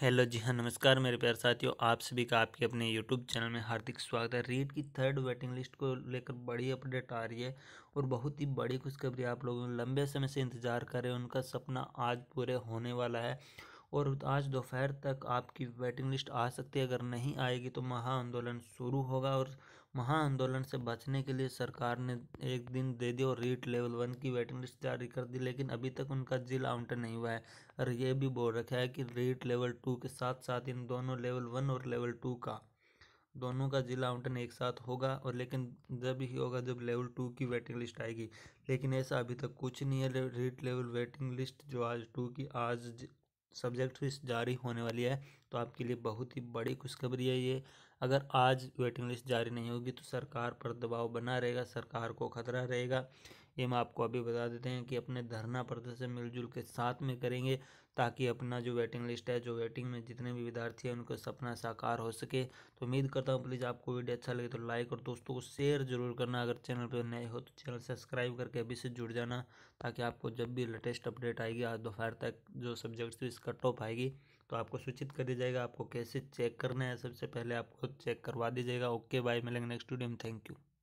hello जी हाँ नमस्कार मेरे प्यार साथियों आप सभी का आपके अपने यूट्यूब चैनल में हार्दिक स्वागत है रीट की थर्ड वेटिंग लिस्ट को लेकर बड़ी अपडेट आ रही है और बहुत ही बड़ी खुशखबरी आप लोगों लंबे समय से इंतज़ार कर रहे हैं उनका सपना आज पूरे होने वाला है और आज दोपहर तक आपकी वेटिंग लिस्ट आ सकती है अगर नहीं आएगी तो महा आंदोलन शुरू होगा और महा आंदोलन से बचने के लिए सरकार ने एक दिन दे दी और रीट लेवल वन की वेटिंग लिस्ट जारी कर दी लेकिन अभी तक उनका जिला आवंटन नहीं हुआ है और ये भी बोल रखा है कि रीट लेवल टू के साथ साथ इन दोनों लेवल वन और लेवल टू का दोनों का जिला आउंटन एक साथ होगा और लेकिन जब ही होगा जब लेवल टू की वेटिंग लिस्ट आएगी लेकिन ऐसा अभी तक कुछ नहीं है रीट लेवल वेटिंग लिस्ट जो आज टू की आज सब्जेक्ट फीस जारी होने वाली है तो आपके लिए बहुत ही बड़ी खुशखबरी है ये अगर आज वेटिंग लिस्ट जारी नहीं होगी तो सरकार पर दबाव बना रहेगा सरकार को खतरा रहेगा ये हम आपको अभी बता देते हैं कि अपने धरना प्रदर्शन मिलजुल के साथ में करेंगे ताकि अपना जो वेटिंग लिस्ट है जो वेटिंग में जितने भी विद्यार्थी हैं उनका सपना साकार हो सके तो उम्मीद करता हूँ प्लीज़ आपको वीडियो अच्छा लगे तो लाइक और दोस्तों को शेयर जरूर करना अगर चैनल पर नए हो तो चैनल सब्सक्राइब करके अभी से जुड़ जाना ताकि आपको जब भी लेटेस्ट अपडेट आएगी आज दोपहर तक जो सब्जेक्ट्स की इसका टॉप आएगी तो आपको सूचित कर दिया जाएगा आपको कैसे चेक करना है सबसे पहले आपको चेक करवा दीजिएगा ओके बाय मिलेंगे नेक्स्ट वीडियो में थैंक यू